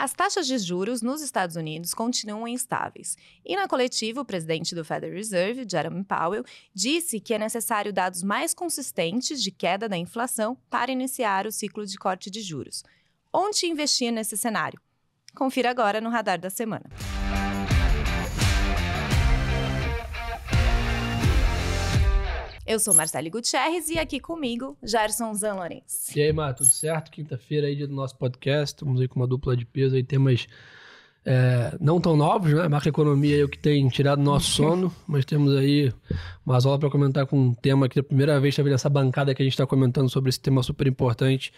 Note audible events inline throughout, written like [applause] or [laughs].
As taxas de juros nos Estados Unidos continuam instáveis. E na coletiva, o presidente do Federal Reserve, Jeremy Powell, disse que é necessário dados mais consistentes de queda da inflação para iniciar o ciclo de corte de juros. Onde investir nesse cenário? Confira agora no Radar da Semana. Eu sou Marcelo Gutierrez e aqui comigo, Gerson Zanlorenz. E aí, Mar, tudo certo? Quinta-feira aí do nosso podcast, estamos aí com uma dupla de peso aí, temas é, não tão novos, né? Macroeconomia é o que tem tirado nosso [laughs] sono, mas temos aí uma aula para comentar com um tema que é a primeira vez, talvez, nessa bancada que a gente está comentando sobre esse tema super importante.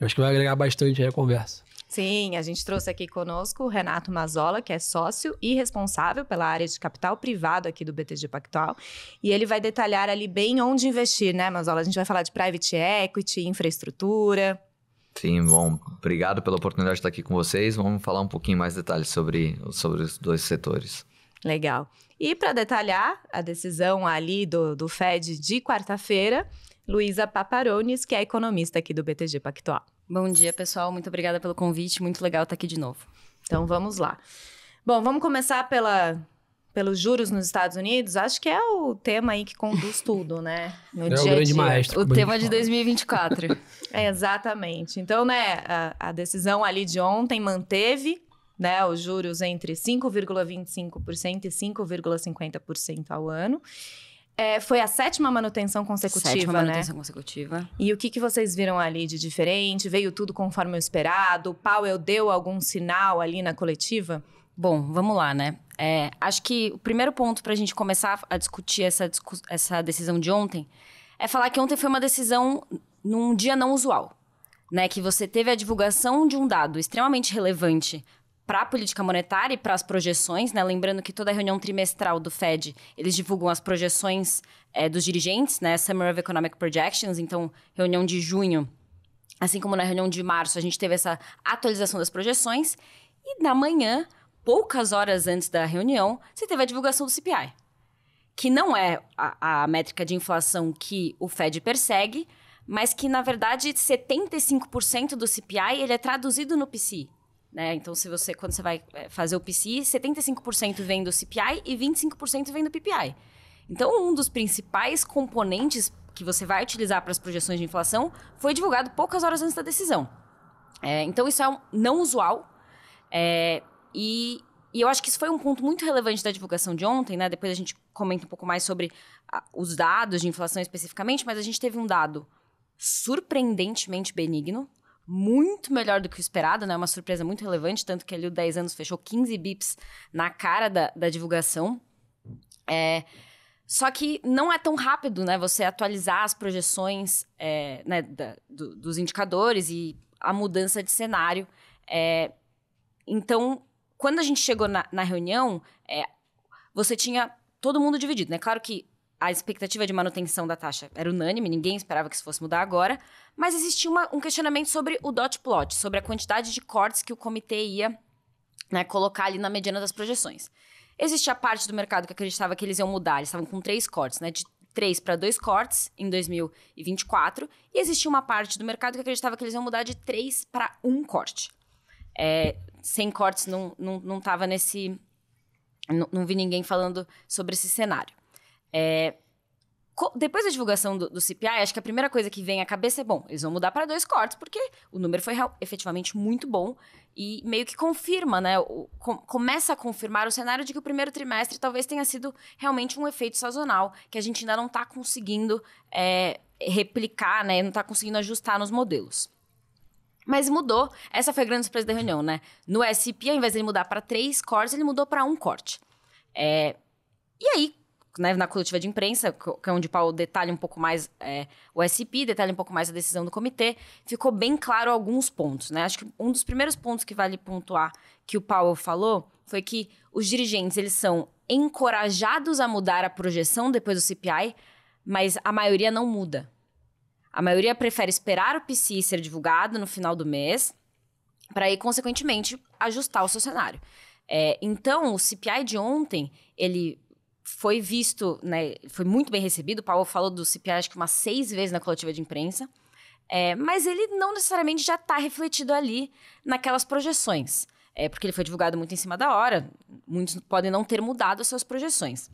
Eu acho que vai agregar bastante aí a conversa. Sim, a gente trouxe aqui conosco o Renato Mazola, que é sócio e responsável pela área de capital privado aqui do BTG Pactual. E ele vai detalhar ali bem onde investir, né, Mazola? A gente vai falar de private equity, infraestrutura. Sim, bom, obrigado pela oportunidade de estar aqui com vocês. Vamos falar um pouquinho mais detalhes sobre, sobre os dois setores. Legal. E para detalhar a decisão ali do, do FED de quarta-feira, Luísa Paparones, que é economista aqui do BTG Pactual. Bom dia, pessoal. Muito obrigada pelo convite. Muito legal estar aqui de novo. Então vamos lá. Bom, vamos começar pela pelos juros nos Estados Unidos, acho que é o tema aí que conduz [laughs] tudo, né? No é dia o grande dia. maestro. O tema de 2024. é, [laughs] exatamente. Então, né, a, a, decisão ali de ontem manteve né, os juros entre 5,25% e 5,50% ao ano. É, foi a sétima manutenção consecutiva, sétima né? manutenção né? consecutiva. E o que, que vocês viram ali de diferente? Veio tudo conforme o esperado? O Powell deu algum sinal ali na coletiva? Bom, vamos lá, né? É, acho que o primeiro ponto para a gente começar a discutir essa, essa decisão de ontem é falar que ontem foi uma decisão num dia não usual, né? Que você teve a divulgação de um dado extremamente relevante para a política monetária e para as projeções, né? Lembrando que toda reunião trimestral do Fed, eles divulgam as projeções é, dos dirigentes, né? Summer of Economic Projections, então reunião de junho, assim como na reunião de março, a gente teve essa atualização das projeções e na manhã, poucas horas antes da reunião, você teve a divulgação do CPI, que não é a, a métrica de inflação que o Fed persegue, mas que na verdade 75% do CPI ele é traduzido no PCI. Né? Então, se você, quando você vai é, fazer o PCI, 75% vem do CPI e 25% vem do PPI. Então, um dos principais componentes que você vai utilizar para as projeções de inflação foi divulgado poucas horas antes da decisão. É, então, isso é um, não usual. É, e, e, eu acho que isso foi um ponto muito relevante da divulgação de ontem, né? Depois a gente comenta um pouco mais sobre a, os dados de inflação especificamente, mas a gente teve um dado surpreendentemente benigno, muito melhor do que o esperado, né? Uma surpresa muito relevante, tanto que ali o 10 anos fechou 15 bips na cara da, da divulgação. É, só que não é tão rápido, né? Você atualizar as projeções é, né, da, do, dos indicadores e a mudança de cenário. É, então, quando a gente chegou na, na reunião, é, você tinha todo mundo dividido, né? Claro que a expectativa de manutenção da taxa era unânime, ninguém esperava que isso fosse mudar agora, mas existia uma, um questionamento sobre o dot plot, sobre a quantidade de cortes que o comitê ia né, colocar ali na mediana das projeções. Existia parte do mercado que acreditava que eles iam mudar, eles estavam com três cortes, né, de três para dois cortes em 2024, e existia uma parte do mercado que acreditava que eles iam mudar de três para um corte. É, sem cortes não estava não, não nesse. Não, não vi ninguém falando sobre esse cenário. É, depois da divulgação do, do, CPI, acho que a primeira coisa que vem à cabeça é: bom, eles vão mudar para dois cortes, porque o número foi real, efetivamente muito bom e meio que confirma, né? O, com, começa a confirmar o cenário de que o primeiro trimestre talvez tenha sido realmente um efeito sazonal, que a gente ainda não está conseguindo é, replicar, né? Não está conseguindo ajustar nos modelos. Mas mudou, essa foi a grande surpresa da reunião, né? No SP, ao invés de ele mudar para três cortes, ele mudou para um corte. É, e aí, né, na coletiva de imprensa, que é onde o Paulo detalha um pouco mais é, o SP, detalha um pouco mais a decisão do comitê, ficou bem claro alguns pontos. Né? Acho que um dos primeiros pontos que vale pontuar que o Paulo falou foi que os dirigentes eles são encorajados a mudar a projeção depois do CPI, mas a maioria não muda. A maioria prefere esperar o PCI ser divulgado no final do mês para aí, consequentemente, ajustar o seu cenário. É, então, o CPI de ontem, ele foi visto, né, foi muito bem recebido. O Paulo falou do CPI acho que umas seis vezes na coletiva de imprensa. É, mas ele não necessariamente já está refletido ali naquelas projeções. É, porque ele foi divulgado muito em cima da hora. Muitos podem não ter mudado as suas projeções.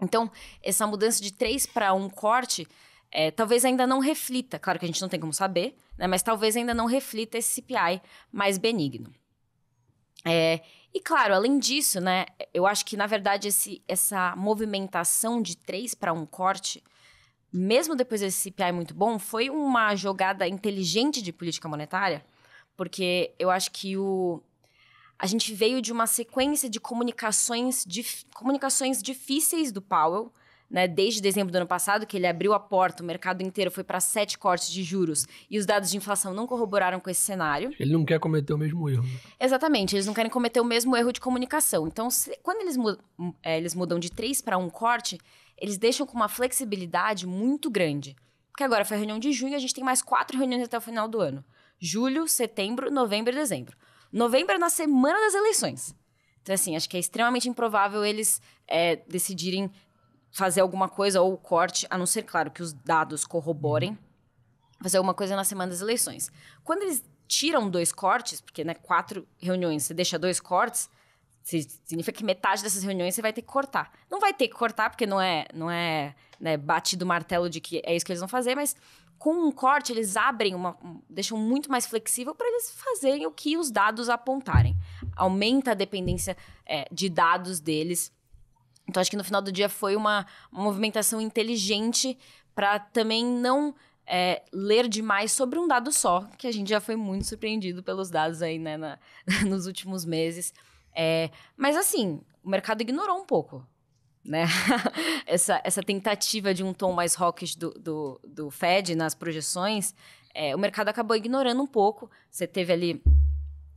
Então, essa mudança de três para um corte é, talvez ainda não reflita, claro que a gente não tem como saber, né, mas talvez ainda não reflita esse CPI mais benigno. É, e claro, além disso, né, eu acho que na verdade esse, essa movimentação de três para um corte, mesmo depois desse CPI muito bom, foi uma jogada inteligente de política monetária, porque eu acho que o a gente veio de uma sequência de comunicações, dif, comunicações difíceis do Powell né, desde dezembro do ano passado, que ele abriu a porta, o mercado inteiro foi para sete cortes de juros e os dados de inflação não corroboraram com esse cenário. Ele não quer cometer o mesmo erro. Né? Exatamente, eles não querem cometer o mesmo erro de comunicação. Então, se, quando eles, mudam, hum, é, eles mudam de três para um corte, eles deixam com uma flexibilidade muito grande. Porque agora foi a reunião de junho, a gente tem mais quatro reuniões até o final do ano: julho, setembro, novembro e dezembro. Novembro é na semana das eleições. Então, assim, acho que é extremamente improvável eles é, decidirem fazer alguma coisa ou corte, a não ser, claro, que os dados corroborem, uhum. fazer alguma coisa na semana das eleições. Quando eles tiram dois cortes, porque né, quatro reuniões, você deixa dois cortes, significa que metade dessas reuniões você vai ter que cortar. Não vai ter que cortar, porque não é, não é né, batido martelo de que é isso que eles vão fazer, mas com um corte eles abrem uma. deixam muito mais flexível para eles fazerem o que os dados apontarem. Aumenta a dependência é, de dados deles então acho que no final do dia foi uma movimentação inteligente para também não é, ler demais sobre um dado só, que a gente já foi muito surpreendido pelos dados aí né, na, [laughs] nos últimos meses. É, mas assim, o mercado ignorou um pouco. Né? [laughs] essa, essa tentativa de um tom mais hawkish do, do, do Fed nas projeções, é, o mercado acabou ignorando um pouco. Você teve ali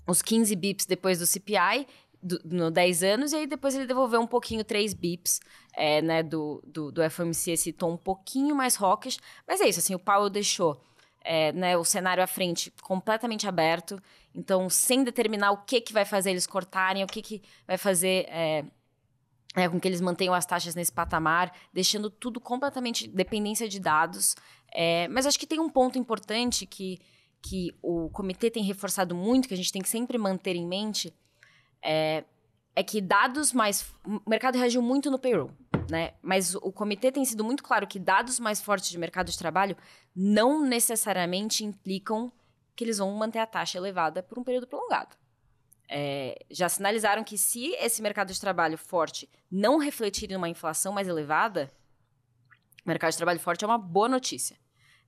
os 15 bips depois do CPI do, no 10 anos, e aí depois ele devolveu um pouquinho 3 bips é, né, do, do, do esse tom um pouquinho mais rockish, mas é isso, assim, o Powell deixou é, né, o cenário à frente completamente aberto, então sem determinar o que, que vai fazer eles cortarem, o que, que vai fazer é, é, com que eles mantenham as taxas nesse patamar, deixando tudo completamente dependência de dados, é, mas acho que tem um ponto importante que, que o comitê tem reforçado muito, que a gente tem que sempre manter em mente, é, é que dados mais. O mercado reagiu muito no payroll, né? Mas o comitê tem sido muito claro que dados mais fortes de mercado de trabalho não necessariamente implicam que eles vão manter a taxa elevada por um período prolongado. É, já sinalizaram que se esse mercado de trabalho forte não refletir em uma inflação mais elevada, mercado de trabalho forte é uma boa notícia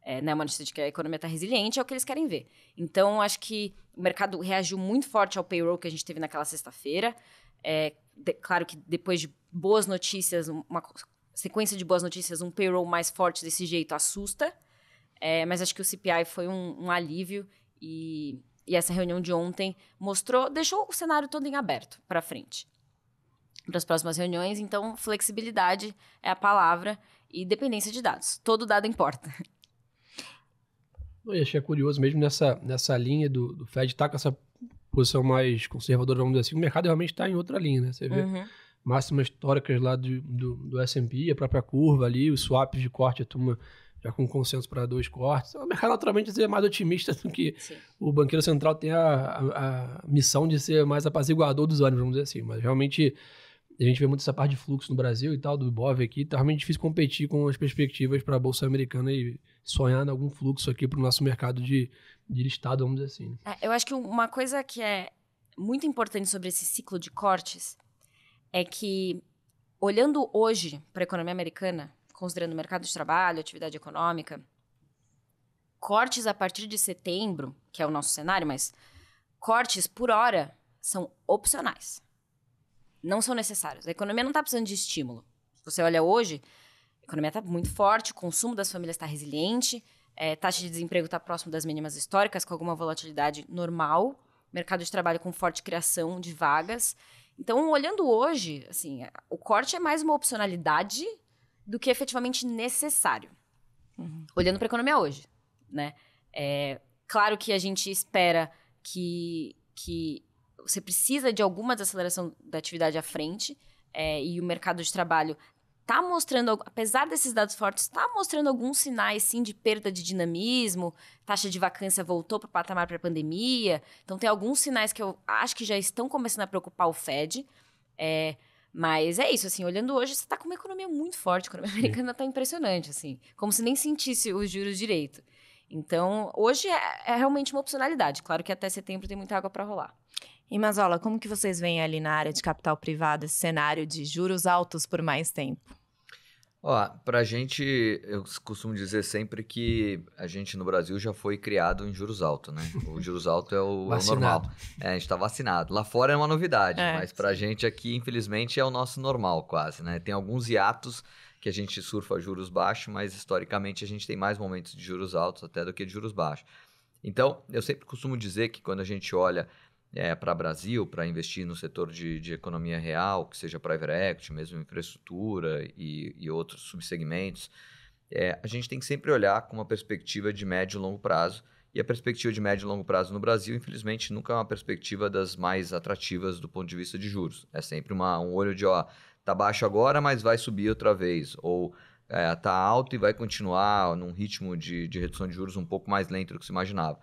é, né, uma notícia de que a economia está resiliente, é o que eles querem ver. Então, acho que o mercado reagiu muito forte ao payroll que a gente teve naquela sexta-feira. É, claro que depois de boas notícias, uma sequência de boas notícias, um payroll mais forte desse jeito assusta, é, mas acho que o CPI foi um, um alívio e, e, essa reunião de ontem mostrou, deixou o cenário todo em aberto para frente para as próximas reuniões. Então, flexibilidade é a palavra e dependência de dados. Todo dado importa. [laughs] Eu achei curioso mesmo nessa, nessa linha do, do Fed estar tá com essa posição mais conservadora, vamos dizer assim, o mercado realmente está em outra linha, né? Você vê uhum. máximas históricas lá do, do, do S&P, a própria curva ali, os swaps de corte, a turma já com consenso para dois cortes. O mercado naturalmente é mais otimista [laughs] do que Sim. o banqueiro central tem a, a, a, missão de ser mais apaziguador dos ânimos, vamos dizer assim. Mas realmente a gente vê muito essa parte de fluxo no Brasil e tal, do Ibov aqui, tá realmente difícil competir com as perspectivas para a Bolsa Americana e sonhar em algum fluxo aqui para o nosso mercado de, de listado, vamos dizer assim. Né? É, eu acho que uma coisa que é muito importante sobre esse ciclo de cortes é que, olhando hoje para a economia americana, considerando o mercado de trabalho, atividade econômica, cortes a partir de setembro, que é o nosso cenário, mas cortes por hora são opcionais não são necessários. A economia não está precisando de estímulo. Você olha hoje, a economia está muito forte, o consumo das famílias está resiliente, é, taxa de desemprego está próximo das mínimas históricas, com alguma volatilidade normal, mercado de trabalho com forte criação de vagas. Então, olhando hoje, assim, o corte é mais uma opcionalidade do que efetivamente necessário. Uhum. Olhando para a economia hoje, né? É, claro que a gente espera que, que você precisa de alguma desaceleração da atividade à frente é, e o mercado de trabalho está mostrando, apesar desses dados fortes, está mostrando alguns sinais, sim, de perda de dinamismo, taxa de vacância voltou para o patamar pré-pandemia, então tem alguns sinais que eu acho que já estão começando a preocupar o Fed, é, mas é isso, assim, olhando hoje, você está com uma economia muito forte, a economia americana está impressionante, assim, como se nem sentisse os juros direito. Então, hoje é, é realmente uma opcionalidade, claro que até setembro tem muita água para rolar. E Mazola, como que vocês veem ali na área de capital privado esse cenário de juros altos por mais tempo? Ó, pra gente, eu costumo dizer sempre que a gente no Brasil já foi criado em juros altos, né? O [laughs] juros alto é o, é o normal. É, a gente tá vacinado. Lá fora é uma novidade, é, mas pra sim. gente aqui, infelizmente, é o nosso normal quase, né? Tem alguns hiatos que a gente surfa juros baixos, mas historicamente a gente tem mais momentos de juros altos até do que de juros baixos. Então, eu sempre costumo dizer que quando a gente olha é, para Brasil, para investir no setor de, de, economia real, que seja private equity, mesmo infraestrutura e, e outros subsegmentos, é, a gente tem que sempre olhar com uma perspectiva de médio e longo prazo. E a perspectiva de médio e longo prazo no Brasil, infelizmente, nunca é uma perspectiva das mais atrativas do ponto de vista de juros. É sempre uma, um olho de, ó, tá baixo agora, mas vai subir outra vez. Ou é, tá alto e vai continuar num ritmo de, de redução de juros um pouco mais lento do que se imaginava.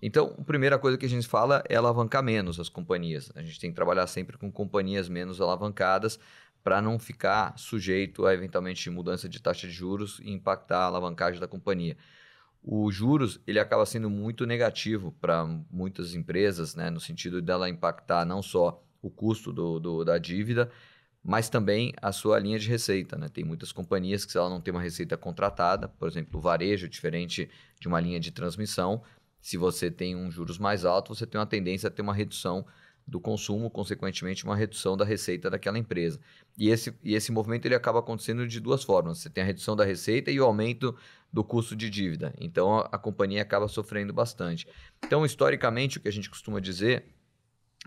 Então, a primeira coisa que a gente fala é alavancar menos as companhias. A gente tem que trabalhar sempre com companhias menos alavancadas para não ficar sujeito a eventualmente mudança de taxa de juros e impactar a alavancagem da companhia. O juros ele acaba sendo muito negativo para muitas empresas, né, no sentido dela impactar não só o custo do, do, da dívida, mas também a sua linha de receita. Né? Tem muitas companhias que, se ela não tem uma receita contratada, por exemplo, o varejo, diferente de uma linha de transmissão, se você tem um juros mais alto, você tem uma tendência a ter uma redução do consumo, consequentemente uma redução da receita daquela empresa. E esse, e esse movimento ele acaba acontecendo de duas formas. Você tem a redução da receita e o aumento do custo de dívida. Então a, a companhia acaba sofrendo bastante. Então, historicamente, o que a gente costuma dizer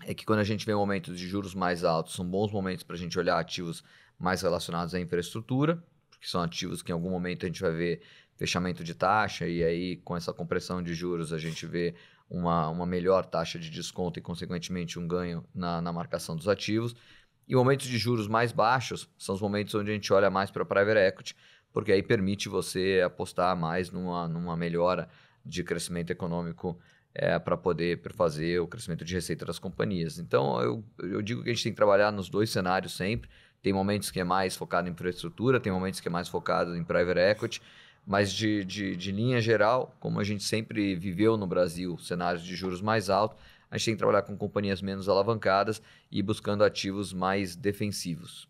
é que quando a gente vê momentos de juros mais altos, são bons momentos para a gente olhar ativos mais relacionados à infraestrutura, que são ativos que em algum momento a gente vai ver fechamento de taxa, e aí com essa compressão de juros a gente vê uma, uma melhor taxa de desconto e, consequentemente, um ganho na, na marcação dos ativos. E momentos de juros mais baixos são os momentos onde a gente olha mais para a private equity, porque aí permite você apostar mais numa, numa melhora de crescimento econômico é, para poder fazer o crescimento de receita das companhias. Então, eu, eu digo que a gente tem que trabalhar nos dois cenários sempre. Tem momentos que é mais focado em infraestrutura, tem momentos que é mais focado em private equity. Mas de, de, de linha geral, como a gente sempre viveu no Brasil, cenários de juros mais altos, a gente tem que trabalhar com companhias menos alavancadas e buscando ativos mais defensivos.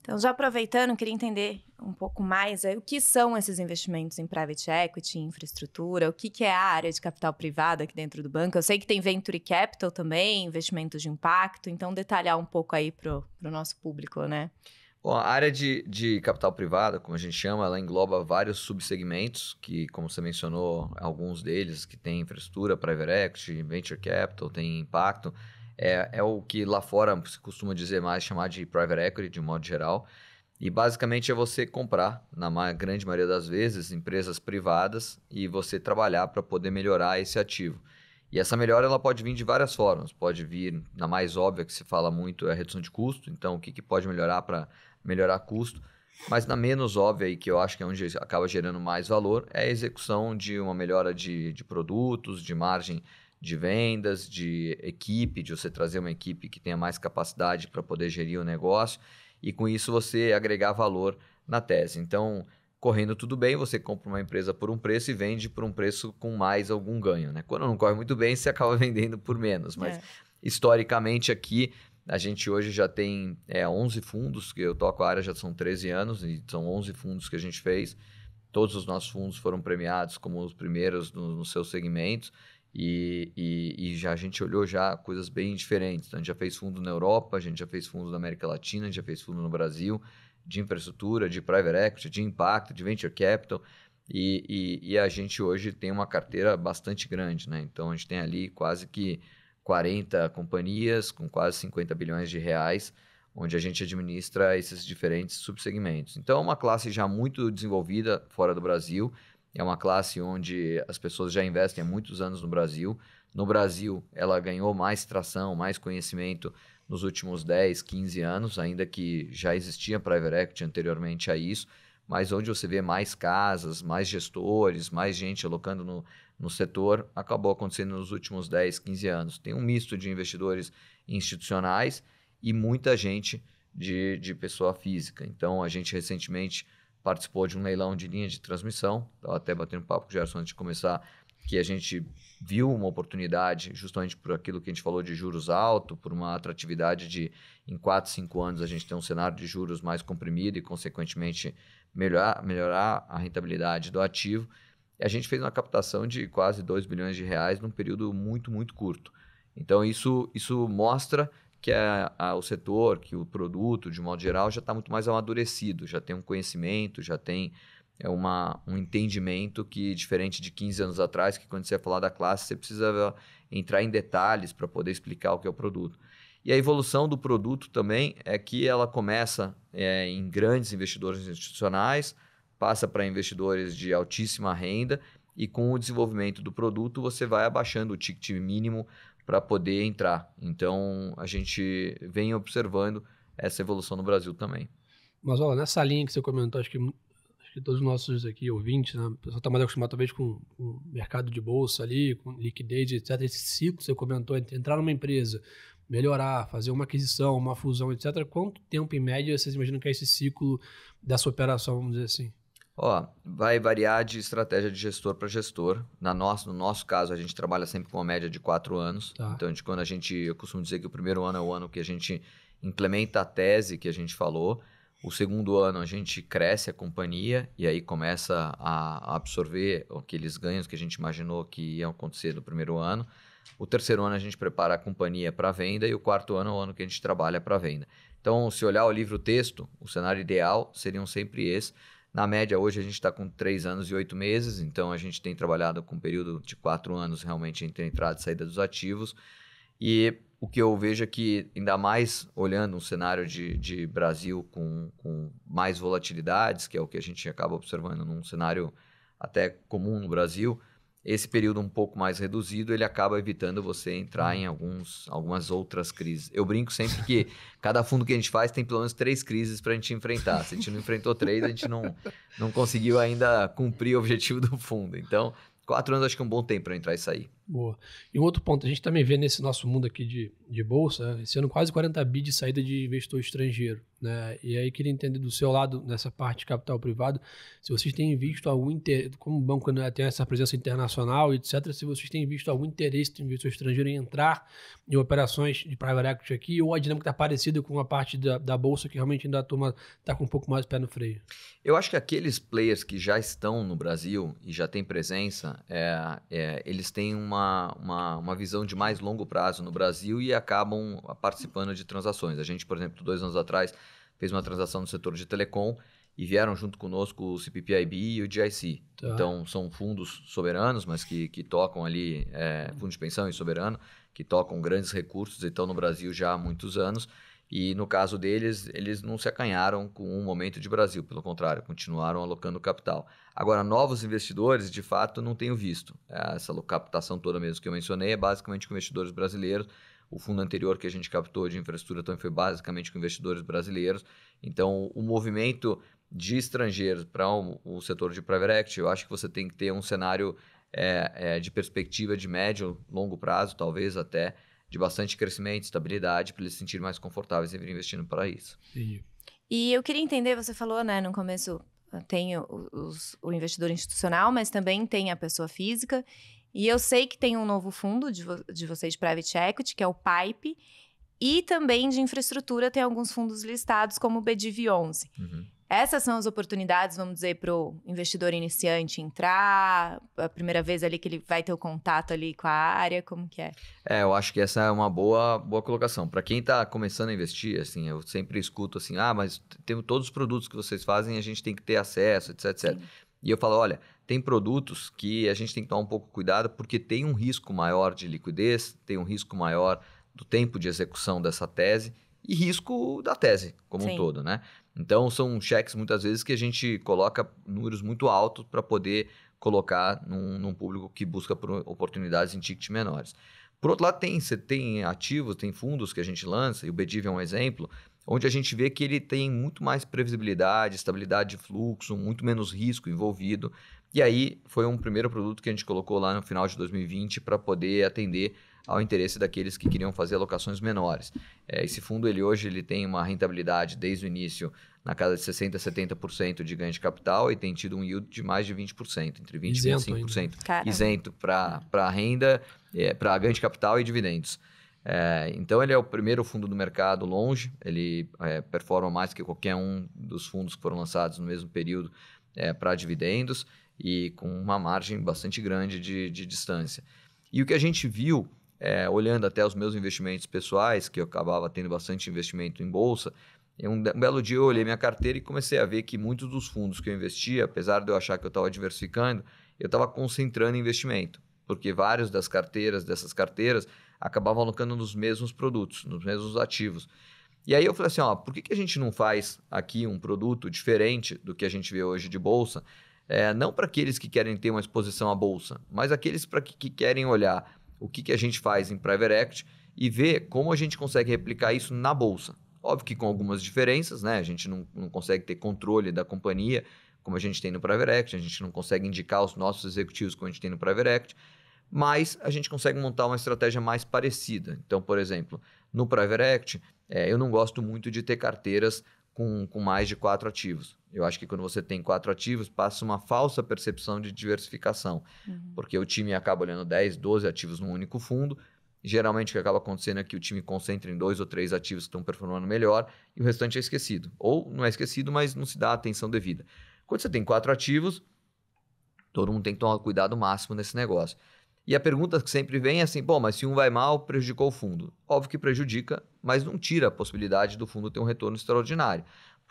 Então, já aproveitando, queria entender um pouco mais aí, o que são esses investimentos em private equity, infraestrutura, o que, que é a área de capital privado aqui dentro do banco. Eu sei que tem venture capital também, investimentos de impacto, então detalhar um pouco aí para o nosso público, né? Bom, a área de, de capital privada, como a gente chama, ela engloba vários subsegmentos, que, como você mencionou, alguns deles que tem infraestrutura, private equity, venture capital, tem impacto. É, é o que lá fora se costuma dizer mais, chamar de private equity, de um modo geral. E basicamente é você comprar, na grande maioria das vezes, empresas privadas e você trabalhar para poder melhorar esse ativo. E essa melhora ela pode vir de várias formas. Pode vir, na mais óbvia que se fala muito, é a redução de custo. Então, o que, que pode melhorar para melhorar custo. Mas na menos óbvia que eu acho que é onde acaba gerando mais valor, é a execução de uma melhora de, de produtos, de margem de vendas, de equipe, de você trazer uma equipe que tenha mais capacidade para poder gerir o negócio e com isso você agregar valor na tese. Então, correndo tudo bem, você compra uma empresa por um preço e vende por um preço com mais algum ganho, né? Quando não corre muito bem, você acaba [laughs] vendendo por menos, mas é. historicamente aqui a gente hoje já tem é, 11 fundos, que eu toco a área já são 13 anos, e são 11 fundos que a gente fez. Todos os nossos fundos foram premiados como os primeiros nos no seus segmentos. E, e, e, já a gente olhou já coisas bem diferentes. Então, a gente já fez fundo na Europa, a gente já fez fundo na América Latina, a gente já fez fundo no Brasil, de infraestrutura, de private equity, de impacto, de venture capital. E, e, e a gente hoje tem uma carteira bastante grande, né? Então a gente tem ali quase que 40 companhias com quase 50 bilhões de reais, onde a gente administra esses diferentes subsegmentos. Então, é uma classe já muito desenvolvida fora do Brasil, é uma classe onde as pessoas já investem há muitos anos no Brasil. No Brasil, ela ganhou mais tração, mais conhecimento nos últimos 10, 15 anos, ainda que já existia private equity anteriormente a isso, mas onde você vê mais casas, mais gestores, mais gente alocando no, no setor acabou acontecendo nos últimos 10, 15 anos. Tem um misto de investidores institucionais e muita gente de, de pessoa física. Então, a gente recentemente participou de um leilão de linha de transmissão, estava até batendo papo com o Gerson antes de começar, que a gente viu uma oportunidade justamente por aquilo que a gente falou de juros alto, por uma atratividade de em 4, 5 anos a gente ter um cenário de juros mais comprimido e, consequentemente, melhorar, melhorar a rentabilidade do ativo. E a gente fez uma captação de quase 2 bilhões de reais num período muito, muito curto. Então, isso, isso mostra que a, a, o setor, que o produto, de um modo geral, já está muito mais amadurecido, já tem um conhecimento, já tem é uma, um entendimento que, diferente de 15 anos atrás, que quando você ia falar da classe, você precisava entrar em detalhes para poder explicar o que é o produto. E a evolução do produto também é que ela começa é, em grandes investidores institucionais, passa para investidores de altíssima renda e com o desenvolvimento do produto você vai abaixando o ticket mínimo para poder entrar. Então a gente vem observando essa evolução no Brasil também. Mas olha, nessa linha que você comentou, acho que, acho que todos os nossos aqui ouvintes, né, o pessoal está mais acostumado talvez com o mercado de bolsa ali, com liquidez, etc. Esse ciclo que você comentou, entrar numa empresa, melhorar, fazer uma aquisição, uma fusão, etc. Quanto tempo em média vocês imaginam que é esse ciclo dessa operação, vamos dizer assim? Ó, vai variar de estratégia de gestor para gestor. Na nossa, no nosso caso, a gente trabalha sempre com uma média de quatro anos. Tá. Então, de quando a gente, eu costumo dizer que o primeiro ano é o ano que a gente implementa a tese que a gente falou. O segundo ano a gente cresce a companhia e aí começa a absorver aqueles ganhos que a gente imaginou que iam acontecer no primeiro ano. O terceiro ano a gente prepara a companhia para venda e o quarto ano é o ano que a gente trabalha para venda. Então, se olhar o livro texto, o cenário ideal seriam sempre esse. Na média, hoje a gente está com 3 anos e 8 meses, então a gente tem trabalhado com um período de 4 anos realmente entre a entrada e saída dos ativos. E o que eu vejo é que, ainda mais olhando um cenário de, de Brasil com, com mais volatilidades, que é o que a gente acaba observando num cenário até comum no Brasil, esse período um pouco mais reduzido, ele acaba evitando você entrar uhum. em alguns, algumas outras crises. Eu brinco sempre que [laughs] cada fundo que a gente faz tem pelo menos três crises para a gente enfrentar. Se a gente não enfrentou três, a gente não, não conseguiu ainda cumprir o objetivo do fundo. Então, quatro anos acho que é um bom tempo para entrar e sair. Boa. E um outro ponto, a gente também vê nesse nosso mundo aqui de, de bolsa, né, esse ano quase 40 bi de saída de investidor estrangeiro. Né? E aí queria entender do seu lado, nessa parte de capital privado, se vocês têm visto algum interesse, como o banco né, tem essa presença internacional, etc., se vocês têm visto algum interesse do investidor estrangeiro em entrar em operações de private equity aqui, ou a dinâmica está parecida com a parte da, da bolsa que realmente ainda a turma está com um pouco mais pé no freio? Eu acho que aqueles players que já estão no Brasil e já têm presença, é, é, eles têm uma uma, uma, uma visão de mais longo prazo no Brasil e acabam ah, participando de transações. A gente, por exemplo, dois anos atrás, fez uma transação no setor de telecom e vieram junto conosco o CPPIB e o GIC. Tá. Então, são fundos soberanos, mas que, que tocam ali, é, fundo de pensão e soberano, que tocam grandes recursos e estão no Brasil já há muitos anos. E no caso deles, eles não se acanharam com um momento de Brasil, pelo contrário, continuaram alocando capital. Agora, novos investidores, de fato, não tenho visto. É, essa captação toda mesmo que eu mencionei é basicamente com investidores brasileiros. O fundo anterior que a gente captou de infraestrutura também foi basicamente com investidores brasileiros. Então, o movimento de estrangeiros para o um, um setor de private equity, eu acho que você tem que ter um cenário é, é, de perspectiva de médio, longo prazo, talvez até, de bastante crescimento, estabilidade, para eles se sentirem mais confortáveis em vir investindo para isso. E eu queria entender, você falou, né, no começo, ah, tem o, os, o investidor institucional, mas também tem a pessoa física. E eu sei que tem um novo fundo de, vo de vocês de private equity, que é o PIPE, e também de infraestrutura tem alguns fundos listados, como o BDV11. Uhum. Essas são as oportunidades, vamos dizer, para o investidor iniciante entrar, a primeira vez ali que ele vai ter o contato ali com a área, como que é? É, eu acho que essa é uma boa, boa colocação. Para quem está começando a investir, assim, eu sempre escuto assim, ah, mas temos todos os produtos que vocês fazem, a gente tem que ter acesso, etc, etc. Sim. E eu falo, olha, tem produtos que a gente tem que tomar um pouco cuidado porque tem um risco maior de liquidez, tem um risco maior do tempo de execução dessa tese e risco da tese como Sim. um todo, né? Então, são cheques muitas vezes que a gente coloca números muito altos para poder colocar num, num, público que busca oportunidades em tickets menores. Por outro lado, tem, você tem ativos, tem fundos que a gente lança, e o Bediv é um exemplo, onde a gente vê que ele tem muito mais previsibilidade, estabilidade de fluxo, muito menos risco envolvido. E aí foi um primeiro produto que a gente colocou lá no final de 2020 para poder atender ao interesse daqueles que queriam fazer alocações menores. É, esse fundo ele hoje ele tem uma rentabilidade desde o início na casa de 60% a 70% de ganho de capital e tem tido um yield de mais de 20%, entre 20% isento e 25%. Isento para renda, é, para ganho de capital e dividendos. É, então ele é o primeiro fundo do mercado longe, ele é, performa mais que qualquer um dos fundos que foram lançados no mesmo período é, para dividendos e com uma margem bastante grande de, de distância. E o que a gente viu é, olhando até os meus investimentos pessoais, que eu acabava tendo bastante investimento em bolsa, um, belo dia eu olhei minha carteira e comecei a ver que muitos dos fundos que eu investia, apesar de eu achar que eu estava diversificando, eu estava concentrando investimento, porque vários das carteiras, dessas carteiras, acabavam alocando nos mesmos produtos, nos mesmos ativos. E aí eu falei assim, ó, por que, que a gente não faz aqui um produto diferente do que a gente vê hoje de bolsa? É, não para aqueles que querem ter uma exposição à bolsa, mas aqueles para que, que querem olhar o que, que a gente faz em private equity e ver como a gente consegue replicar isso na bolsa. Óbvio que com algumas diferenças, né? A gente não, não consegue ter controle da companhia, como a gente tem no private equity, a gente não consegue indicar os nossos executivos como a gente tem no private equity, mas a gente consegue montar uma estratégia mais parecida. Então, por exemplo, no private equity, é, eu não gosto muito de ter carteiras com, com mais de quatro ativos. Eu acho que quando você tem quatro ativos, passa uma falsa percepção de diversificação. Uhum. Porque o time acaba olhando 10, 12 ativos num único fundo. Geralmente o que acaba acontecendo é que o time concentra em dois ou três ativos que estão performando melhor e o restante é esquecido. Ou não é esquecido, mas não se dá a atenção devida. Quando você tem quatro ativos, todo mundo tem que tomar cuidado máximo nesse negócio. E a pergunta que sempre vem é assim: bom, mas se um vai mal, prejudicou o fundo. Óbvio que prejudica, mas não tira a possibilidade do fundo ter um retorno extraordinário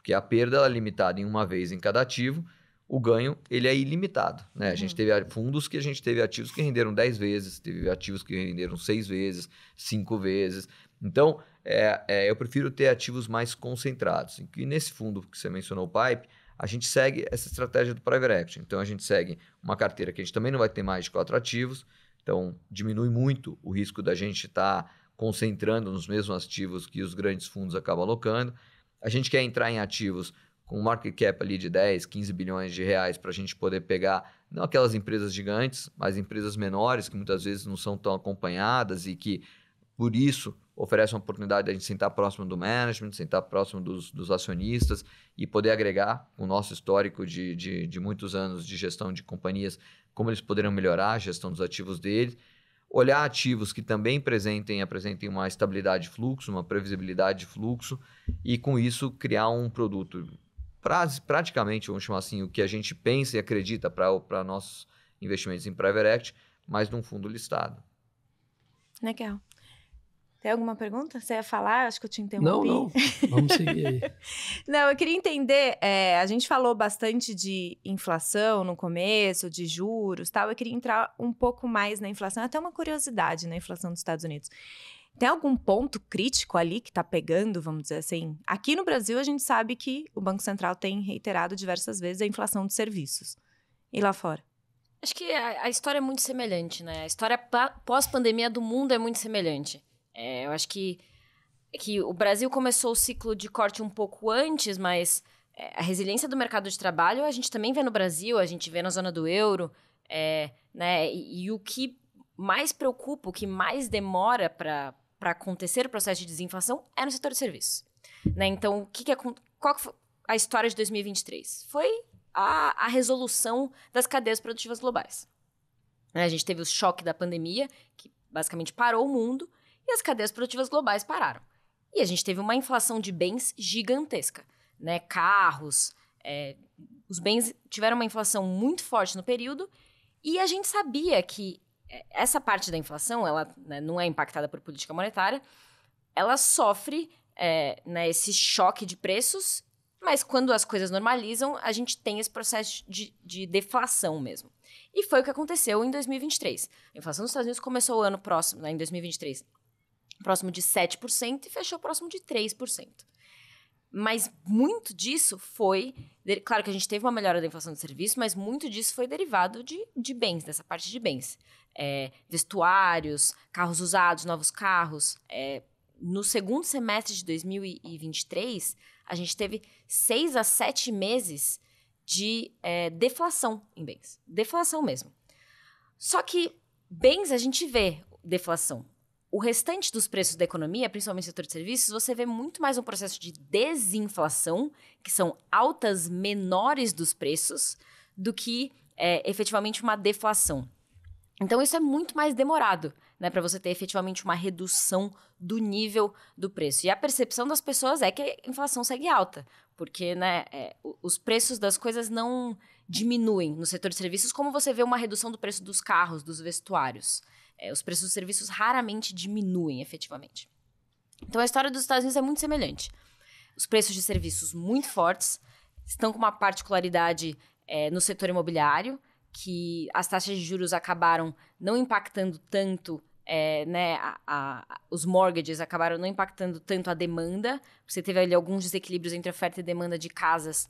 porque a perda é limitada em uma vez em cada ativo, o ganho ele é ilimitado. Né? Uhum. A gente uhum. teve fundos que a gente teve ativos que renderam 10 vezes, teve ativos que renderam 6 vezes, 5 vezes. Então, é, é, eu prefiro ter ativos mais concentrados. E nesse fundo que você mencionou, o PIPE, a gente segue essa estratégia do private equity. Então, a gente segue uma carteira que a gente também não vai ter mais de quatro ativos. Então, diminui muito o risco da gente estar tá concentrando nos mesmos ativos que os grandes fundos acabam alocando a gente quer entrar em ativos com market cap ali de 10, 15 bilhões de reais para a gente poder pegar não aquelas empresas gigantes, mas empresas menores que muitas vezes não são tão acompanhadas e que por isso oferece uma oportunidade de a gente sentar próximo do management, sentar próximo dos, dos acionistas e poder agregar o nosso histórico de, de, de, muitos anos de gestão de companhias, como eles poderiam melhorar a gestão dos ativos deles olhar ativos que também apresentem, apresentem uma estabilidade de fluxo, uma previsibilidade de fluxo, e com isso criar um produto. Pra, praticamente, vamos chamar assim, o que a gente pensa e acredita para nossos investimentos em private equity, mas num fundo listado. Legal. Tem alguma pergunta? Você ia falar? Acho que eu te interrompi. Não, não. Vamos seguir aí. [laughs] não, eu queria entender. É, a gente falou bastante de inflação no começo, de juros tal. Eu queria entrar um pouco mais na inflação. Até uma curiosidade na né, inflação dos Estados Unidos. Tem algum ponto crítico ali que está pegando, vamos dizer assim? Aqui no Brasil, a gente sabe que o Banco Central tem reiterado diversas vezes a inflação de serviços. E lá fora? Acho que a, a história é muito semelhante, né? A história pós-pandemia do mundo é muito semelhante. É, eu acho que, que o Brasil começou o ciclo de corte um pouco antes, mas é, a resiliência do mercado de trabalho a gente também vê no Brasil, a gente vê na zona do euro, é, né? E, e, o que mais preocupa, o que mais demora para acontecer o processo de desinflação é no setor de serviços. Né? Então, o que, que é, qual que foi a história de 2023? Foi a, a resolução das cadeias produtivas globais. Né? A gente teve o choque da pandemia, que basicamente parou o mundo, e as cadeias produtivas globais pararam. E a gente teve uma inflação de bens gigantesca, né? Carros, é, os bens tiveram uma inflação muito forte no período e a gente sabia que é, essa parte da inflação, ela né, não é impactada por política monetária, ela sofre é, né, esse choque de preços, mas quando as coisas normalizam, a gente tem esse processo de, de deflação mesmo. E foi o que aconteceu em 2023. A inflação dos Estados Unidos começou o ano próximo, né, em 2023, próximo de 7% e fechou próximo de 3%. Mas muito disso foi. Claro que a gente teve uma melhora da inflação de serviço, mas muito disso foi derivado de, de bens, dessa parte de bens. É, vestuários, carros usados, novos carros. É, no segundo semestre de 2023, a gente teve seis a sete meses de é, deflação em bens. Deflação mesmo. Só que bens a gente vê deflação o restante dos preços da economia, principalmente no setor de serviços, você vê muito mais um processo de desinflação, que são altas menores dos preços, do que é, efetivamente uma deflação. Então, isso é muito mais demorado né, para você ter efetivamente uma redução do nível do preço. E a percepção das pessoas é que a inflação segue alta, porque né, é, os preços das coisas não diminuem no setor de serviços, como você vê uma redução do preço dos carros, dos vestuários. É, os preços dos serviços raramente diminuem efetivamente. Então a história dos Estados Unidos é muito semelhante. Os preços de serviços muito fortes estão com uma particularidade é, no setor imobiliário, que as taxas de juros acabaram não impactando tanto é, né, a, a, os mortgages acabaram não impactando tanto a demanda. Você teve ali alguns desequilíbrios entre oferta e demanda de casas.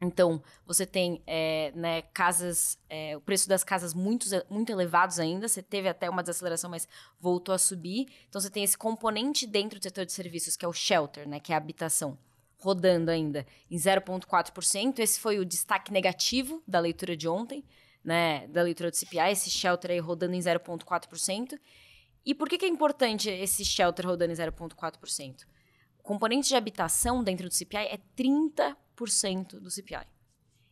Então, você tem é, né, casas, é, o preço das casas muito, muito elevados ainda. Você teve até uma desaceleração, mas voltou a subir. Então, você tem esse componente dentro do setor de serviços, que é o shelter, né, que é a habitação rodando ainda em 0,4%. Esse foi o destaque negativo da leitura de ontem né, da leitura do CPI, esse shelter aí rodando em 0,4%. E por que, que é importante esse shelter rodando em 0,4%? O componente de habitação dentro do CPI é 30% do CPI.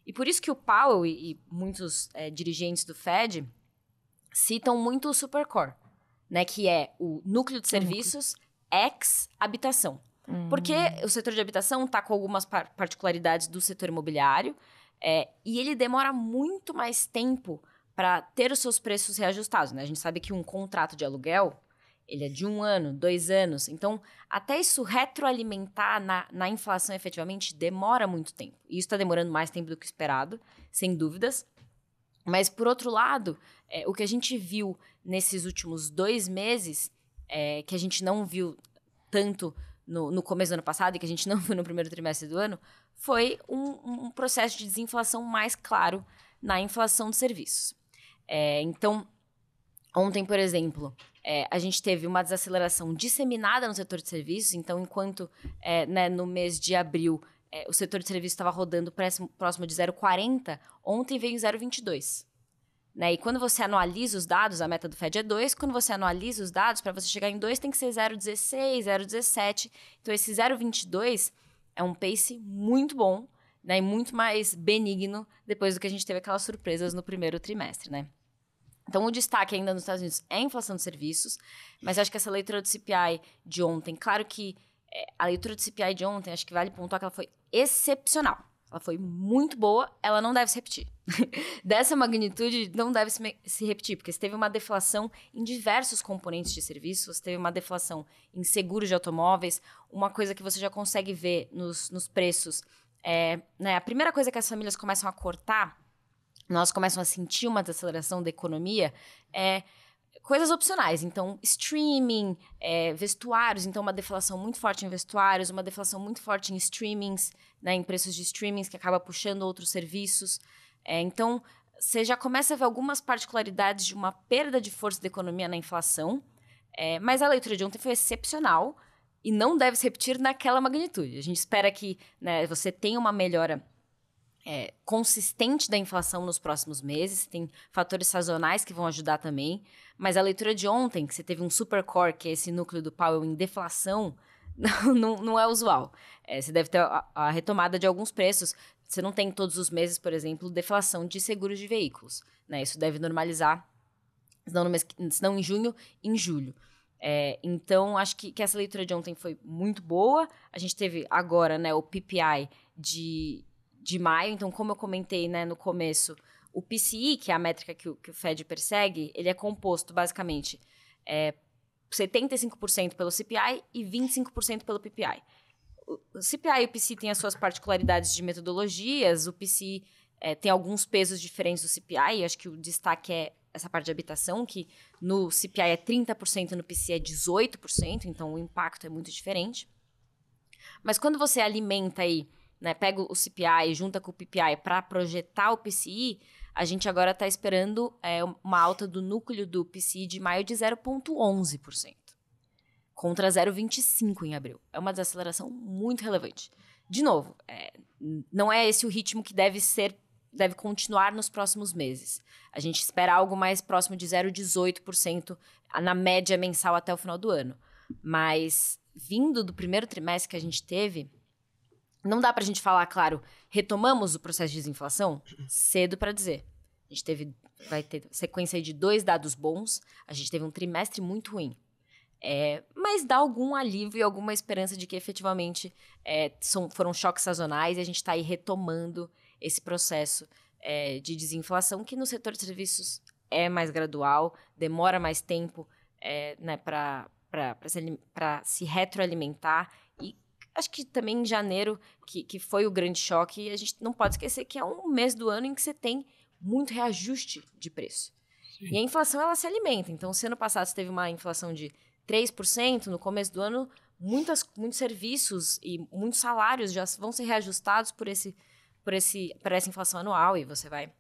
E por isso que o Powell e, e muitos é, dirigentes do Fed citam muito o Supercore, né, que é o núcleo de serviços ex-habitação. Hum. Porque o setor de habitação está com algumas par particularidades do setor imobiliário, é, e ele demora muito mais tempo para ter os seus preços reajustados. Né? A gente sabe que um contrato de aluguel ele é de um ano, dois anos. Então, até isso retroalimentar na, na inflação efetivamente demora muito tempo. E isso está demorando mais tempo do que esperado, sem dúvidas. Mas, por outro lado, é, o que a gente viu nesses últimos dois meses, é, que a gente não viu tanto no, no, começo do ano passado, e que a gente [laughs] não viu no primeiro trimestre do ano, foi um, um processo de desinflação mais claro na inflação de serviços. É, então, ontem, por exemplo, é, a gente teve uma desaceleração disseminada no setor de serviços, então, enquanto é, né, no mês de abril é, o setor de serviços estava rodando próximo, próximo de 0,40, ontem veio 0,22. Né? E quando você anualiza os dados, a meta do Fed é 2, quando você anualiza os dados, para você chegar em 2 tem que ser 0,16, 0,17. Então, esse 0,22 é um pace muito bom né? e muito mais benigno depois do que a gente teve aquelas surpresas no primeiro trimestre. Né? Então, o destaque ainda nos Estados Unidos é a inflação de serviços, mas acho que essa leitura do CPI de ontem, claro que eh, a leitura do CPI de ontem, acho que vale pontuar que ela foi excepcional. Ela foi muito boa, ela não deve se repetir. [laughs] Dessa magnitude, não deve se, se repetir, porque você teve uma deflação em diversos componentes de serviços, teve uma deflação em seguros de automóveis, uma coisa que você já consegue ver nos, nos preços. É, né, a primeira coisa que as famílias começam a cortar, nós começam a sentir uma desaceleração da economia, é coisas opcionais. Então, streaming, é, vestuários. Então, uma deflação muito forte em vestuários, uma deflação muito forte em streamings, né, em preços de streamings, que acaba puxando outros serviços. É, então, você já começa a ver algumas particularidades de uma perda de força da economia na inflação. É, mas a leitura de ontem foi excepcional e não deve se repetir naquela magnitude. A gente espera que né, você tenha uma melhora é, consistente da inflação nos próximos meses, tem fatores sazonais que vão ajudar também, mas a leitura de ontem, que você teve um super core, que é esse núcleo do Powell em deflação, [laughs] não, não, é usual. É, você deve ter a, a, retomada de alguns preços. Você não tem todos os meses, por exemplo, deflação de seguros de veículos. Né? Isso deve normalizar, senão, mês, senão em junho, em julho. É, então, acho que, que essa leitura de ontem foi muito boa. A gente teve agora né, o PPI de de maio. Então, como eu comentei né, no começo, o PCI, que é a métrica que o, que o Fed persegue, ele é composto basicamente é, 75% pelo CPI e 25% pelo PPI. O CPI e o PCI têm as suas particularidades de metodologias, o PCI é, tem alguns pesos diferentes do CPI, acho que o destaque é essa parte de habitação, que no CPI é 30%, no PCI é 18%, então o impacto é muito diferente. Mas quando você alimenta aí né, pega o CPI e junta com o PPI para projetar o PCI, a gente agora está esperando é, uma alta do núcleo do PCI de maio de 0,11%, contra 0,25% em abril. É uma desaceleração muito relevante. De novo, é, não é esse o ritmo que deve ser, deve continuar nos próximos meses. A gente espera algo mais próximo de 0,18% na média mensal até o final do ano. Mas vindo do primeiro trimestre que a gente teve, não dá pra gente falar, claro, retomamos o processo de desinflação cedo para dizer. A gente teve, vai ter sequência de dois dados bons, a gente teve um trimestre muito ruim. É, mas dá algum alívio e alguma esperança de que efetivamente é, são, foram choques sazonais e a gente está aí retomando esse processo é, de desinflação, que no setor de serviços é mais gradual, demora mais tempo é, né, para se, se retroalimentar Acho que também em janeiro, que, que foi o grande choque, a gente não pode esquecer que é um mês do ano em que você tem muito reajuste de preço. Sim. E a inflação, ela se alimenta. Então, se ano passado você teve uma inflação de 3%, no começo do ano, muitas, muitos serviços e muitos salários já vão ser reajustados por, esse, por, esse, por essa inflação anual e você vai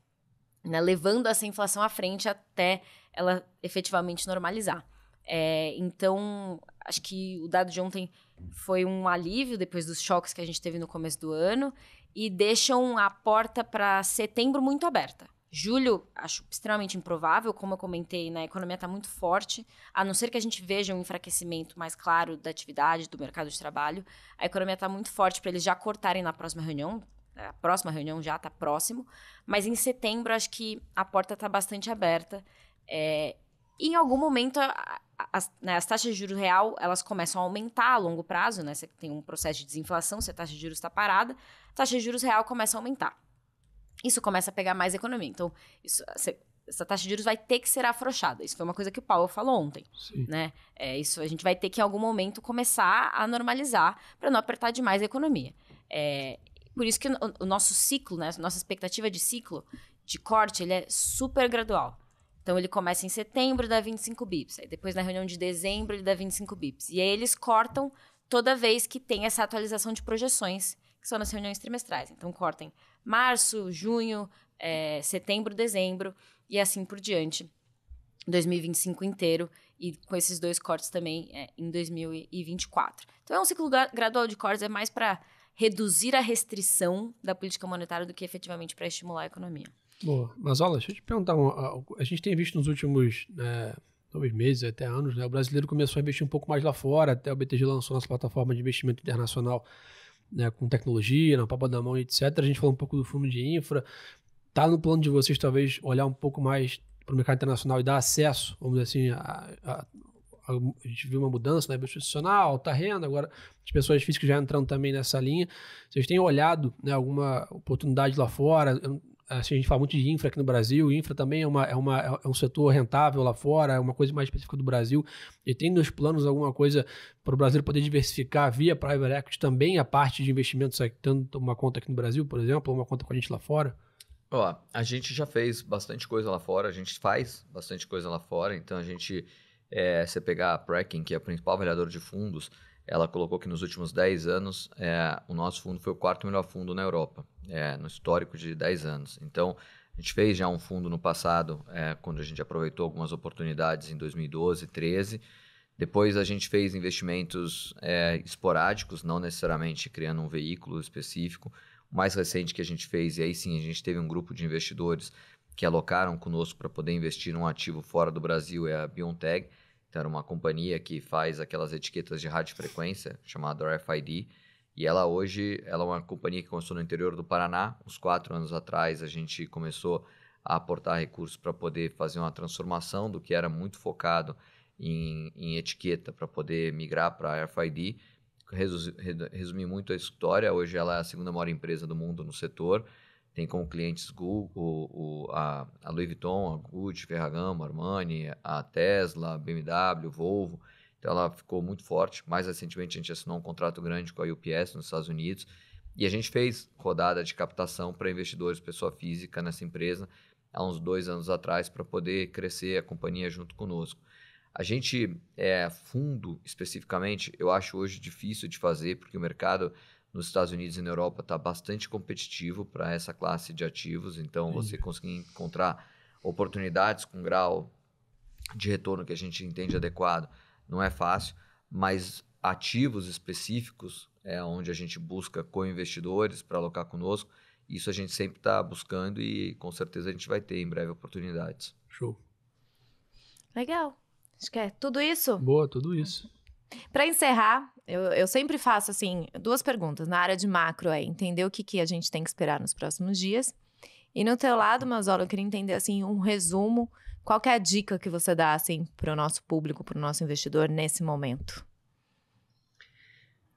né, levando essa inflação à frente até ela efetivamente normalizar. É, então, acho que o dado de ontem foi um alívio depois dos choques que a gente teve no começo do ano e deixam a porta para setembro muito aberta. Julho, acho extremamente improvável, como eu comentei, né? A economia está muito forte. A não ser que a gente veja um enfraquecimento mais claro da atividade, do mercado de trabalho, a economia está muito forte para eles já cortarem na próxima reunião. Né, a próxima reunião já está próximo. Mas em setembro, acho que a porta está bastante aberta. É, e em algum momento, as, né, as, taxas de juros real, elas começam a aumentar a longo prazo, né? Você tem um processo de desinflação, se a taxa de juros está parada, a taxa de juros real começa a aumentar. Isso começa a pegar mais a economia. Então, isso, essa taxa de juros vai ter que ser afrouxada. Isso foi uma coisa que o Paulo falou ontem, Sim. né? É, isso a gente vai ter que, em algum momento, começar a normalizar para não apertar demais a economia. É, por isso que o, o nosso ciclo, né, nossa expectativa de ciclo de corte, ele é super gradual. Então ele começa em setembro, dá 25 bips. Aí depois na reunião de dezembro ele dá 25 bips. E aí eles cortam toda vez que tem essa atualização de projeções, que são nas reuniões trimestrais. Então cortem março, junho, é, setembro, dezembro e assim por diante. 2025 inteiro e com esses dois cortes também é, em 2024. Então é um ciclo gradual de cortes, é mais para reduzir a restrição da política monetária do que efetivamente para estimular a economia. Boa. Mazola, deixa eu te perguntar. A gente tem visto nos últimos né, meses, até anos, né, o brasileiro começou a investir um pouco mais lá fora. Até o BTG lançou nossa plataforma de investimento internacional né, com tecnologia, na papa da mão, etc. A gente falou um pouco do fundo de infra. Está no plano de vocês, talvez, olhar um pouco mais para o mercado internacional e dar acesso, vamos dizer assim, a, a a gente viu uma mudança na né, institucional, alta tá renda, agora as pessoas físicas já entrando também nessa linha. Vocês têm olhado né, alguma oportunidade lá fora? Eu Assim, a gente fala muito de infra aqui no Brasil, infra também é, uma, é, uma, é, é um setor rentável lá fora, é uma coisa mais específica do Brasil, e tem nos planos alguma coisa para o Brasil poder diversificar via private equity também a parte de investimentos, é, tanto uma conta aqui no Brasil, por exemplo, ou uma conta com a gente lá fora? Ó, a gente já fez bastante coisa lá fora, a gente faz bastante coisa lá fora, então a gente, é, você pegar a Prekin, que é a principal avaliadora de fundos, ela colocou que nos últimos 10 anos é, o nosso fundo foi o quarto melhor fundo na Europa, é, no histórico de 10 anos. Então, a gente fez já um fundo no passado, é, quando a gente aproveitou algumas oportunidades em 2012, 13. Depois a gente fez investimentos é, esporádicos, não necessariamente criando um veículo específico. O mais recente que a gente fez, e aí sim a gente teve um grupo de investidores que alocaram conosco para poder investir num ativo fora do Brasil, é a Biontech então, era uma companhia que faz aquelas etiquetas de rádio frequência, chamada RFID. E ela hoje ela é uma companhia que começou no interior do Paraná. Uns quatro anos atrás, a gente começou a aportar recursos para poder fazer uma transformação do que era muito focado em, em etiqueta, para poder migrar para RFID. Resumir muito a história, hoje ela é a segunda maior empresa do mundo no setor tem como clientes Google, a, a Louis Vuitton, a Gucci, Ferragamo, Armani, a Tesla, BMW, Volvo. Então ela ficou muito forte. Mais recentemente a gente assinou um contrato grande com a UPS nos Estados Unidos e a gente fez rodada de captação para investidores pessoa física nessa empresa há uns dois anos atrás para poder crescer a companhia junto conosco. A gente, é, fundo especificamente, eu acho hoje difícil de fazer porque o mercado nos Estados Unidos e na Europa está bastante competitivo para essa classe de ativos, então Sim. você conseguir encontrar oportunidades com grau de retorno que a gente entende adequado não é fácil, mas ativos específicos é onde a gente busca co-investidores para alocar conosco. Isso a gente sempre está buscando e com certeza a gente vai ter em breve oportunidades. Show. Legal. Acho que é tudo isso. Boa, tudo isso. Para encerrar, eu, eu sempre faço, assim, duas perguntas. Na área de macro é entender o que, que a gente tem que esperar nos próximos dias. E no teu lado, Mazola, eu queria entender, assim, um resumo. Qual é a dica que você dá, assim, para o nosso público, para o nosso investidor nesse momento?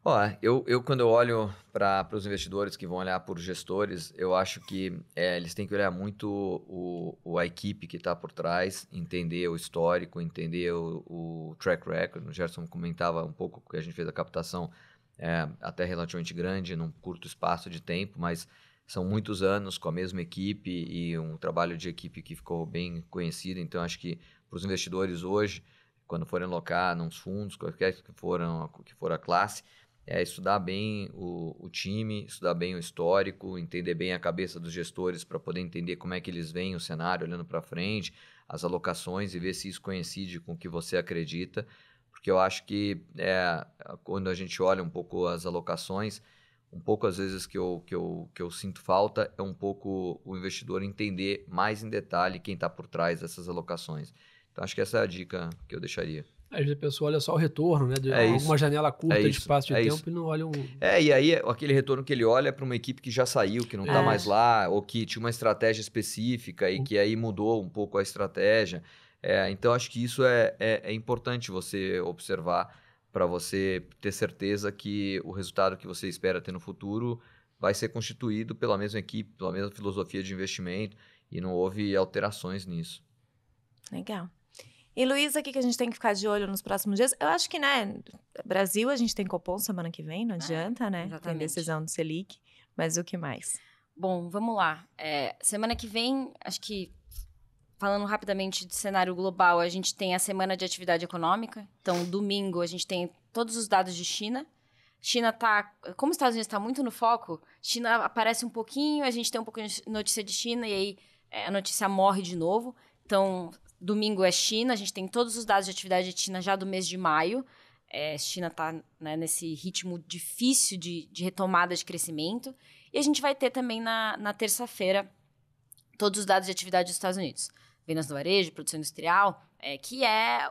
Ó, eu, eu quando eu olho para os investidores que vão olhar por gestores, eu acho que é, eles têm que olhar muito o, o a equipe que está por trás, entender o histórico, entender o, o, track record. O Gerson comentava um pouco que a gente fez a captação é, até relativamente grande, num curto espaço de tempo, mas são muitos anos com a mesma equipe e um trabalho de equipe que ficou bem conhecido. Então, acho que para os investidores hoje, quando forem alocar nos fundos, qualquer que for, que for a classe, é estudar bem o, o, time, estudar bem o histórico, entender bem a cabeça dos gestores para poder entender como é que eles veem o cenário olhando para frente, as alocações e ver se isso coincide com o que você acredita, porque eu acho que é, quando a gente olha um pouco as alocações, um pouco às vezes que eu, que eu, que eu sinto falta é um pouco o investidor entender mais em detalhe quem está por trás dessas alocações. Então acho que essa é a dica que eu deixaria. Às vezes a pessoa olha só o retorno, né? De é alguma janela curta é de espaço de é tempo isso. e não olha um. É, e aí aquele retorno que ele olha é para uma equipe que já saiu, que não está é. mais lá, ou que tinha uma estratégia específica e uhum. que aí mudou um pouco a estratégia. É, então acho que isso é, é, é importante você observar para você ter certeza que o resultado que você espera ter no futuro vai ser constituído pela mesma equipe, pela mesma filosofia de investimento e não houve alterações nisso. Legal. E Luísa, o que, que a gente tem que ficar de olho nos próximos dias? Eu acho que, né, Brasil, a gente tem Copom semana que vem, não ah, adianta, né? Exatamente. Tem decisão do Selic, mas o que mais? Bom, vamos lá. É, semana que vem, acho que falando rapidamente de cenário global, a gente tem a semana de atividade econômica. Então, domingo, a gente tem todos os dados de China. China está, como os Estados Unidos está muito no foco, China aparece um pouquinho, a gente tem um pouco de notícia de China e aí é, a notícia morre de novo. Então, Domingo é China, a gente tem todos os dados de atividade de China já do mês de maio. É, China está né, nesse ritmo difícil de, de, retomada de crescimento. E a gente vai ter também na, na terça-feira todos os dados de atividade dos Estados Unidos. Vendas do varejo, produção industrial, é, que é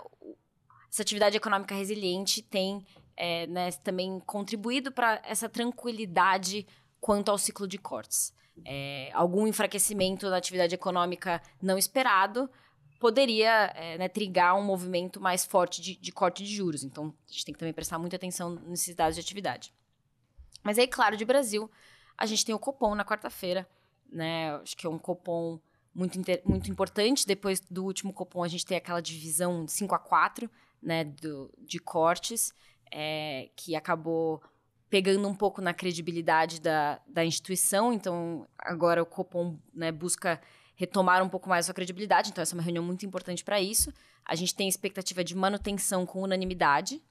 essa atividade econômica resiliente tem é, né, também contribuído para essa tranquilidade quanto ao ciclo de cortes. É, algum enfraquecimento da atividade econômica não esperado, poderia é, né, trigar um movimento mais forte de, de, corte de juros. Então, a gente tem que também prestar muita atenção nesses dados de atividade. Mas aí, claro, de Brasil, a gente tem o Copom na quarta-feira, né? Acho que é um Copom muito, muito importante. Depois do último Copom, a gente tem aquela divisão 5 a 4 né, do, de cortes, é, que acabou pegando um pouco na credibilidade da, da instituição. Então, agora o Copom né, busca retomar um pouco mais a sua credibilidade. Então, essa é uma reunião muito importante para isso. A gente tem expectativa de manutenção com unanimidade.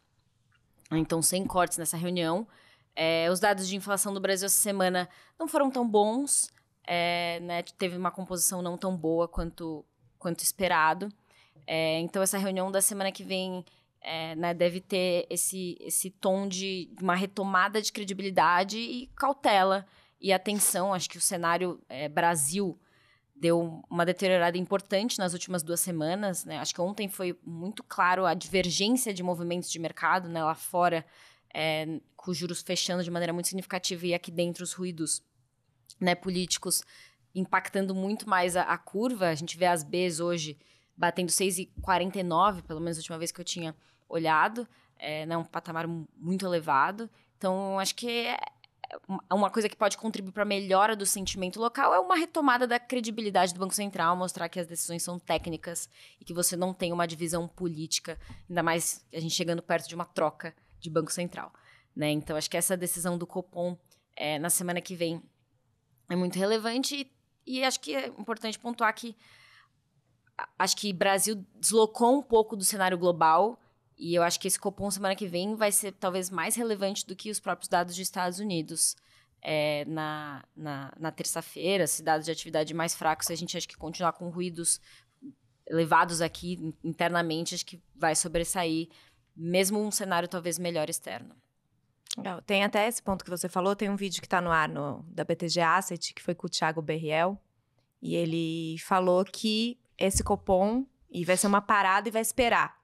Então, sem cortes nessa reunião. É, os dados de inflação do Brasil essa semana não foram tão bons. É, né, teve uma composição não tão boa quanto, quanto esperado. É, então, essa reunião da semana que vem é, né, deve ter esse, esse tom de uma retomada de credibilidade e cautela e atenção. Acho que o cenário é, Brasil deu uma deteriorada importante nas últimas duas semanas. Né? Acho que ontem foi muito claro a divergência de movimentos de mercado né? lá fora, é, com os juros fechando de maneira muito significativa e aqui dentro os ruídos né, políticos impactando muito mais a, a curva. A gente vê as Bs hoje batendo 6,49, pelo menos a última vez que eu tinha olhado, é né, um patamar muito elevado. Então, acho que é, uma coisa que pode contribuir para a melhora do sentimento local é uma retomada da credibilidade do Banco Central, mostrar que as decisões são técnicas e que você não tem uma divisão política, ainda mais a gente chegando perto de uma troca de Banco Central. Né? Então, acho que essa decisão do Copom é, na semana que vem é muito relevante e, e acho que é importante pontuar que acho que Brasil deslocou um pouco do cenário global e eu acho que esse Copom semana que vem vai ser talvez mais relevante do que os próprios dados dos Estados Unidos. É, na, na, na terça-feira, se dados de atividade mais fracos, a gente acha que continuar com ruídos elevados aqui internamente, acho que vai sobressair, mesmo um cenário talvez melhor externo. Tem até esse ponto que você falou, tem um vídeo que está no ar no, da BTG Asset, que foi com o Thiago Berriel, e ele falou que esse Copom e vai ser uma parada e vai esperar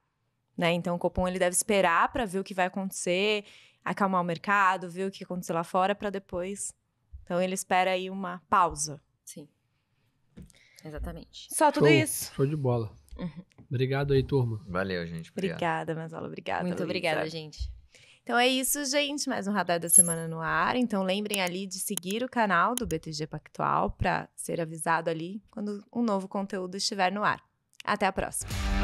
né? Então o Copom ele deve esperar para ver o que vai acontecer, acalmar o mercado, ver o que aconteceu lá fora para depois. Então ele espera aí uma pausa. Sim. Exatamente. Só tudo show, isso. Show de bola. Uhum. Obrigado aí, turma. Valeu, gente. Obrigado. Obrigada, masala. Obrigada. Muito obrigada, gente. Então é isso, gente. Mais um Radar da Semana no ar. Então lembrem ali de seguir o canal do BTG Pactual para ser avisado ali quando um novo conteúdo estiver no ar. Até a próxima.